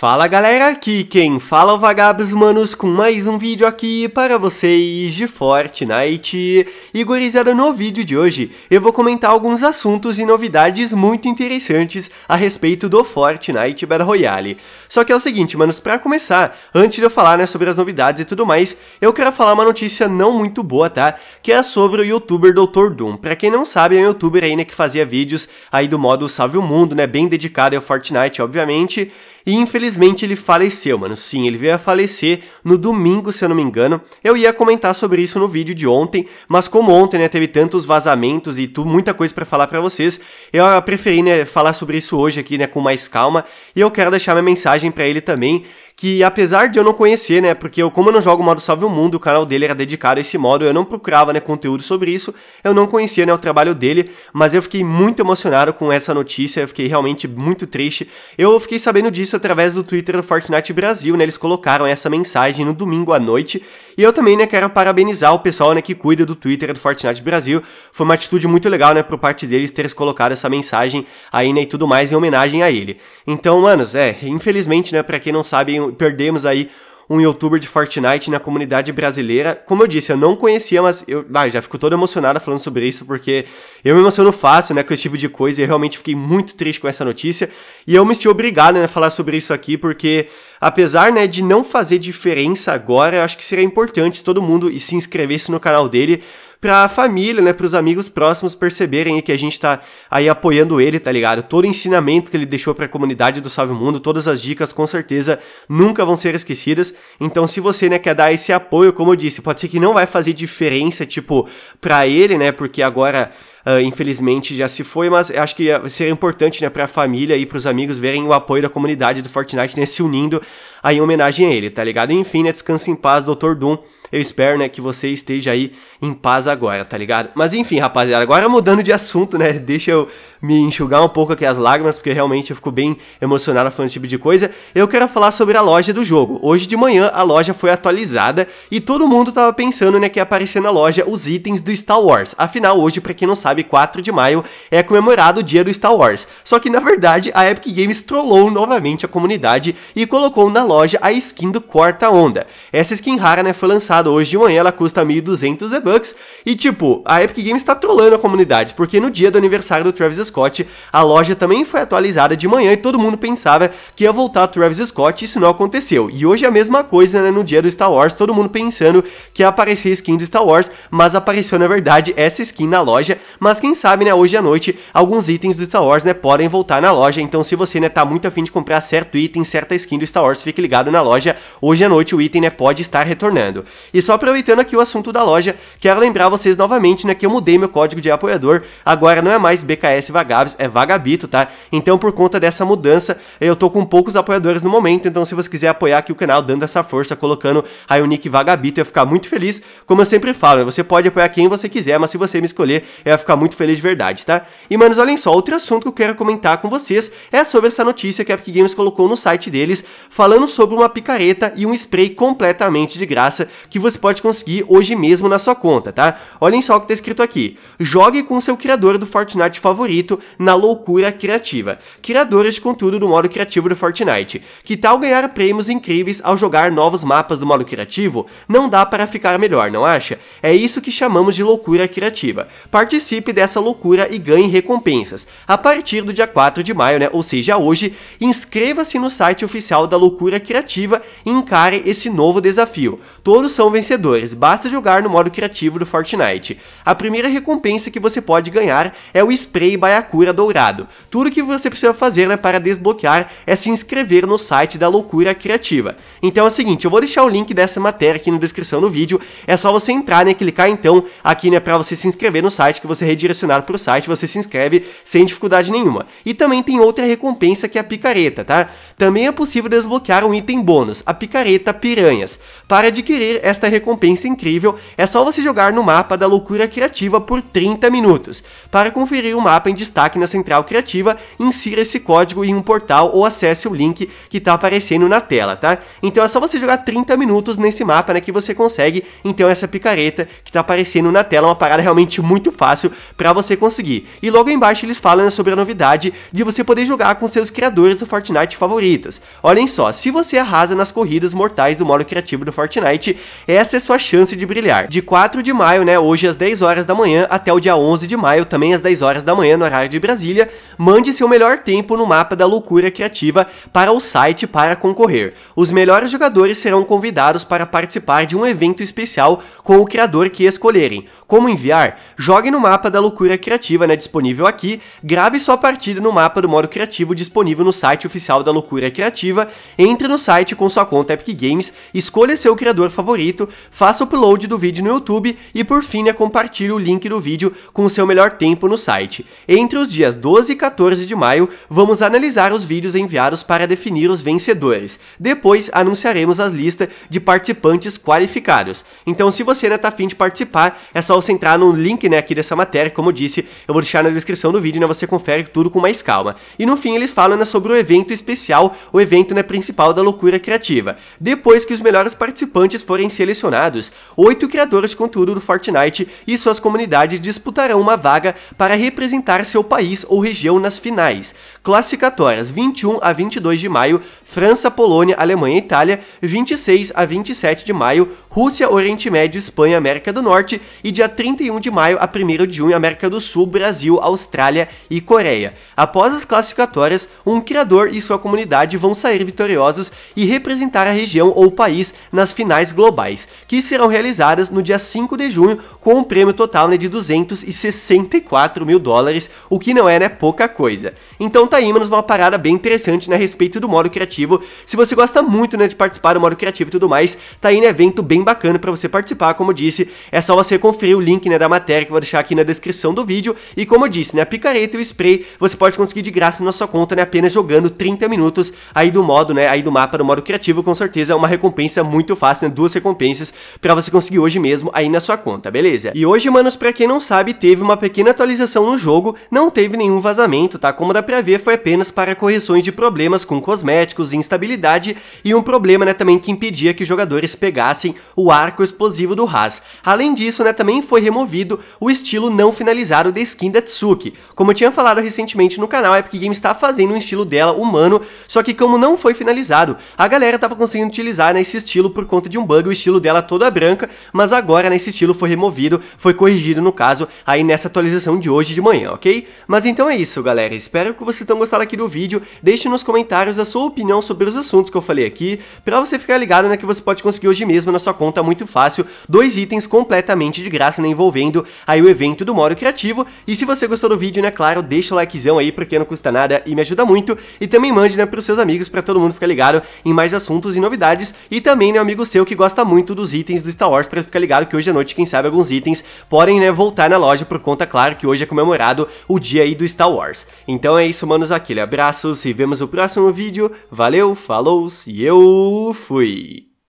Fala galera, aqui quem fala é o Vagabos Manos com mais um vídeo aqui para vocês de Fortnite. E gurizada, no vídeo de hoje eu vou comentar alguns assuntos e novidades muito interessantes a respeito do Fortnite Battle Royale. Só que é o seguinte, manos, para começar, antes de eu falar né, sobre as novidades e tudo mais, eu quero falar uma notícia não muito boa, tá? Que é sobre o youtuber Dr. Doom. Pra quem não sabe, é um youtuber aí né, que fazia vídeos aí do modo Salve o Mundo, né? Bem dedicado ao Fortnite, obviamente. E infelizmente ele faleceu, mano. Sim, ele veio a falecer no domingo, se eu não me engano. Eu ia comentar sobre isso no vídeo de ontem, mas como ontem, né, teve tantos vazamentos e tu, muita coisa para falar para vocês, eu preferi, né, falar sobre isso hoje aqui, né, com mais calma. E eu quero deixar minha mensagem para ele também que apesar de eu não conhecer, né, porque eu, como eu não jogo o modo Salve o Mundo, o canal dele era dedicado a esse modo, eu não procurava, né, conteúdo sobre isso, eu não conhecia, né, o trabalho dele, mas eu fiquei muito emocionado com essa notícia, eu fiquei realmente muito triste. Eu fiquei sabendo disso através do Twitter do Fortnite Brasil, né, eles colocaram essa mensagem no domingo à noite, e eu também, né, quero parabenizar o pessoal, né, que cuida do Twitter do Fortnite Brasil, foi uma atitude muito legal, né, por parte deles ter colocado essa mensagem aí, né, e tudo mais em homenagem a ele. Então, manos, é, infelizmente, né, pra quem não sabe, perdemos, aí um youtuber de Fortnite na comunidade brasileira. Como eu disse, eu não conhecia, mas eu ah, já fico todo emocionado falando sobre isso, porque eu me emociono fácil, né, com esse tipo de coisa, e eu realmente fiquei muito triste com essa notícia. E eu me senti obrigado, né, a falar sobre isso aqui, porque apesar, né, de não fazer diferença agora, eu acho que seria importante todo mundo se inscrevesse no canal dele, para a família, né, para os amigos próximos perceberem que a gente tá aí apoiando ele, tá ligado? Todo o ensinamento que ele deixou para a comunidade do Salve Mundo, todas as dicas com certeza nunca vão ser esquecidas. Então, se você, né, quer dar esse apoio, como eu disse, pode ser que não vai fazer diferença, tipo, para ele, né, porque agora uh, infelizmente já se foi, mas acho que seria importante né, para a família e para os amigos verem o apoio da comunidade do Fortnite né, se unindo aí em homenagem a ele, tá ligado? Enfim, né, descanse em paz, Dr. Doom. Eu espero, né, que você esteja aí em paz agora, tá ligado? Mas enfim, rapaziada, agora mudando de assunto, né, deixa eu me enxugar um pouco aqui as lágrimas, porque realmente eu fico bem emocionado falando esse tipo de coisa. Eu quero falar sobre a loja do jogo. Hoje de manhã a loja foi atualizada e todo mundo tava pensando, né, que ia aparecer na loja os itens do Star Wars. Afinal, hoje, para quem não sabe, sabe, 4 de maio é comemorado o dia do Star Wars. Só que na verdade a Epic Games trollou novamente a comunidade e colocou na loja a skin do Quarta Onda. Essa skin rara, né, foi lançada hoje de manhã, ela custa 1.200 e-bucks e tipo, a Epic Games tá trollando a comunidade, porque no dia do aniversário do Travis Scott, a loja também foi atualizada de manhã e todo mundo pensava que ia voltar o Travis Scott e isso não aconteceu. E hoje é a mesma coisa, né, no dia do Star Wars, todo mundo pensando que ia aparecer skin do Star Wars, mas apareceu na verdade essa skin na loja, mas quem sabe, né, hoje à noite, alguns itens do Star Wars, né, podem voltar na loja. Então, se você, né, tá muito afim de comprar certo item, certa skin do Star Wars, fique ligado na loja. Hoje à noite o item, né, pode estar retornando. E só aproveitando aqui o assunto da loja, quero lembrar vocês novamente, né, que eu mudei meu código de apoiador. Agora não é mais BKS Vagabes, é Vagabito, tá? Então, por conta dessa mudança, eu tô com poucos apoiadores no momento. Então, se você quiser apoiar aqui o canal, dando essa força, colocando aí o nick Vagabito, eu ia ficar muito feliz. Como eu sempre falo, né, você pode apoiar quem você quiser, mas se você me escolher, eu ia ficar ficar muito feliz de verdade, tá? E, manos, olhem só, outro assunto que eu quero comentar com vocês é sobre essa notícia que a Epic Games colocou no site deles, falando sobre uma picareta e um spray completamente de graça que você pode conseguir hoje mesmo na sua conta, tá? Olhem só o que tá escrito aqui. Jogue com seu criador do Fortnite favorito na loucura criativa. Criadores de conteúdo do modo criativo do Fortnite. Que tal ganhar prêmios incríveis ao jogar novos mapas do modo criativo? Não dá para ficar melhor, não acha? É isso que chamamos de loucura criativa. Participe participe dessa loucura e ganhe recompensas. A partir do dia 4 de maio, né, ou seja, hoje, inscreva-se no site oficial da Loucura Criativa e encare esse novo desafio. Todos são vencedores, basta jogar no modo criativo do Fortnite. A primeira recompensa que você pode ganhar é o spray Baiacura Dourado. Tudo que você precisa fazer né, para desbloquear é se inscrever no site da Loucura Criativa. Então é o seguinte, eu vou deixar o link dessa matéria aqui na descrição do vídeo, é só você entrar, né, clicar então aqui né, para você se inscrever no site que você redirecionar para o site, você se inscreve sem dificuldade nenhuma. E também tem outra recompensa que é a picareta, tá? Também é possível desbloquear um item bônus, a picareta Piranhas. Para adquirir esta recompensa incrível, é só você jogar no mapa da loucura criativa por 30 minutos. Para conferir o mapa em destaque na central criativa, insira esse código em um portal ou acesse o link que está aparecendo na tela, tá? Então é só você jogar 30 minutos nesse mapa, né, que você consegue, então, essa picareta que está aparecendo na tela, uma parada realmente muito fácil para você conseguir. E logo embaixo eles falam sobre a novidade de você poder jogar com seus criadores do Fortnite favorito Olhem só, se você arrasa nas corridas mortais do modo criativo do Fortnite, essa é sua chance de brilhar. De 4 de maio, né, hoje às 10 horas da manhã, até o dia 11 de maio, também às 10 horas da manhã, no horário de Brasília, mande seu melhor tempo no mapa da loucura criativa para o site para concorrer. Os melhores jogadores serão convidados para participar de um evento especial com o criador que escolherem. Como enviar? Jogue no mapa da loucura criativa, né, disponível aqui, grave sua partida no mapa do modo criativo disponível no site oficial da loucura procura criativa, entre no site com sua conta Epic Games, escolha seu criador favorito, faça o upload do vídeo no YouTube e por fim né, compartilhe o link do vídeo com o seu melhor tempo no site. Entre os dias 12 e 14 de maio, vamos analisar os vídeos enviados para definir os vencedores. Depois anunciaremos a lista de participantes qualificados. Então se você ainda né, tá afim de participar, é só você entrar no link né, aqui dessa matéria, como eu disse, eu vou deixar na descrição do vídeo, né, você confere tudo com mais calma. E no fim eles falam né, sobre o evento especial o evento né, principal da loucura criativa. Depois que os melhores participantes forem selecionados, oito criadores de conteúdo do Fortnite e suas comunidades disputarão uma vaga para representar seu país ou região nas finais. Classificatórias 21 a 22 de maio, França, Polônia, Alemanha e Itália, 26 a 27 de maio, Rússia, Oriente Médio, Espanha, América do Norte e dia 31 de maio a 1 de junho, América do Sul, Brasil, Austrália e Coreia. Após as classificatórias, um criador e sua comunidade vão sair vitoriosos e representar a região ou país nas finais globais, que serão realizadas no dia 5 de junho com um prêmio total né, de 264 mil dólares, o que não é né, pouca coisa. Então tá aí, mano, uma parada bem interessante né, a respeito do modo criativo. Se você gosta muito né, de participar do modo criativo e tudo mais, tá aí um né, evento bem bacana para você participar, como disse, é só você conferir o link né, da matéria que eu vou deixar aqui na descrição do vídeo, e como eu disse, né, a picareta e o spray você pode conseguir de graça na sua conta né, apenas jogando 30 minutos aí do modo, né, aí do mapa, do modo criativo, com certeza é uma recompensa muito fácil, né, duas recompensas para você conseguir hoje mesmo aí na sua conta, beleza? E hoje, manos, para quem não sabe, teve uma pequena atualização no jogo, não teve nenhum vazamento, tá? Como dá pra ver, foi apenas para correções de problemas com cosméticos, instabilidade e um problema, né, também que impedia que jogadores pegassem o arco explosivo do Haas. Além disso, né, também foi removido o estilo não finalizado da skin da Tsuki. Como eu tinha falado recentemente no canal, a Epic Games está fazendo um estilo dela humano, só que como não foi finalizado, a galera tava conseguindo utilizar nesse né, estilo por conta de um bug, o estilo dela toda branca, mas agora nesse né, estilo foi removido, foi corrigido no caso, aí nessa atualização de hoje de manhã, ok? Mas então é isso, galera, espero que vocês tenham gostado aqui do vídeo, deixe nos comentários a sua opinião sobre os assuntos que eu falei aqui, pra você ficar ligado, né, que você pode conseguir hoje mesmo na sua conta muito fácil, dois itens completamente de graça, né, envolvendo aí o evento do Moro Criativo, e se você gostou do vídeo, né, claro, deixa o likezão aí, porque não custa nada e me ajuda muito, e também mande, né, pro para os seus amigos, para todo mundo ficar ligado em mais assuntos e novidades. E também, né, amigo seu que gosta muito dos itens do Star Wars, para ficar ligado que hoje à noite, quem sabe, alguns itens podem, né, voltar na loja por conta, claro, que hoje é comemorado o dia aí do Star Wars. Então é isso, manos, aquele abraço, se vemos no próximo vídeo, valeu, falou e eu fui!